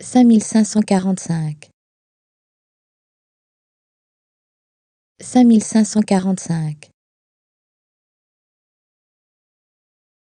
cinq mille cinq cent quarante-cinq cinq mille cinq cent quarante-cinq